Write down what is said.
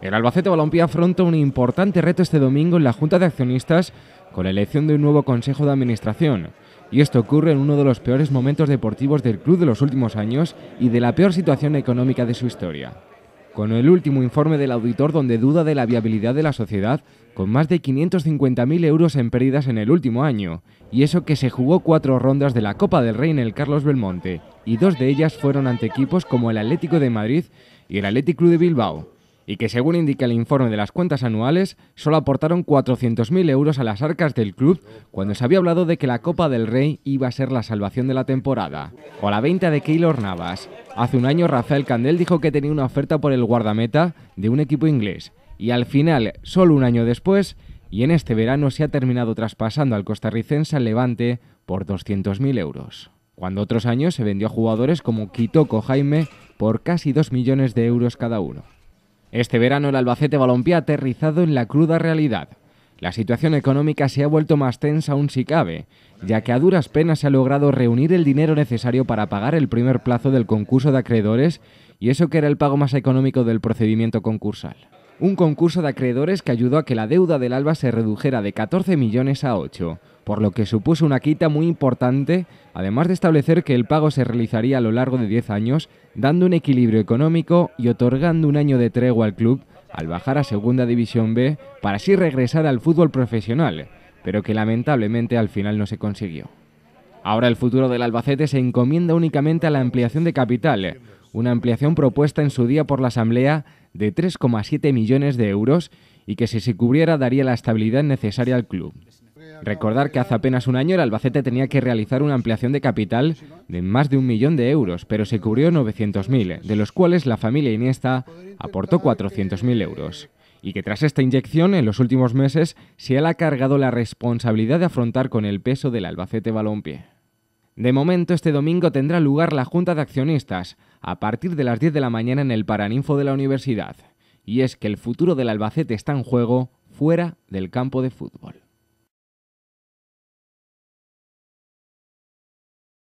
El Albacete Balompié afronta un importante reto este domingo en la Junta de Accionistas con la elección de un nuevo Consejo de Administración. Y esto ocurre en uno de los peores momentos deportivos del club de los últimos años y de la peor situación económica de su historia. Con el último informe del auditor donde duda de la viabilidad de la sociedad, con más de 550.000 euros en pérdidas en el último año, y eso que se jugó cuatro rondas de la Copa del Rey en el Carlos Belmonte, y dos de ellas fueron ante equipos como el Atlético de Madrid y el Athletic Club de Bilbao y que según indica el informe de las cuentas anuales, solo aportaron 400.000 euros a las arcas del club cuando se había hablado de que la Copa del Rey iba a ser la salvación de la temporada, o la venta de Keylor Navas. Hace un año Rafael Candel dijo que tenía una oferta por el guardameta de un equipo inglés, y al final, solo un año después, y en este verano se ha terminado traspasando al costarricense al Levante por 200.000 euros. Cuando otros años se vendió a jugadores como Kitoko Jaime por casi 2 millones de euros cada uno. Este verano el Albacete Balompié ha aterrizado en la cruda realidad. La situación económica se ha vuelto más tensa aún si cabe, ya que a duras penas se ha logrado reunir el dinero necesario para pagar el primer plazo del concurso de acreedores y eso que era el pago más económico del procedimiento concursal. Un concurso de acreedores que ayudó a que la deuda del Alba se redujera de 14 millones a 8, por lo que supuso una quita muy importante, además de establecer que el pago se realizaría a lo largo de 10 años, dando un equilibrio económico y otorgando un año de tregua al club al bajar a Segunda División B para así regresar al fútbol profesional, pero que lamentablemente al final no se consiguió. Ahora el futuro del Albacete se encomienda únicamente a la ampliación de capital, una ampliación propuesta en su día por la Asamblea de 3,7 millones de euros y que si se cubriera daría la estabilidad necesaria al club. Recordar que hace apenas un año el Albacete tenía que realizar una ampliación de capital de más de un millón de euros, pero se cubrió 900.000, de los cuales la familia Iniesta aportó 400.000 euros. Y que tras esta inyección, en los últimos meses, se ha cargado la responsabilidad de afrontar con el peso del Albacete Balompié. De momento, este domingo tendrá lugar la Junta de Accionistas, a partir de las 10 de la mañana en el Paraninfo de la Universidad. Y es que el futuro del Albacete está en juego fuera del campo de fútbol.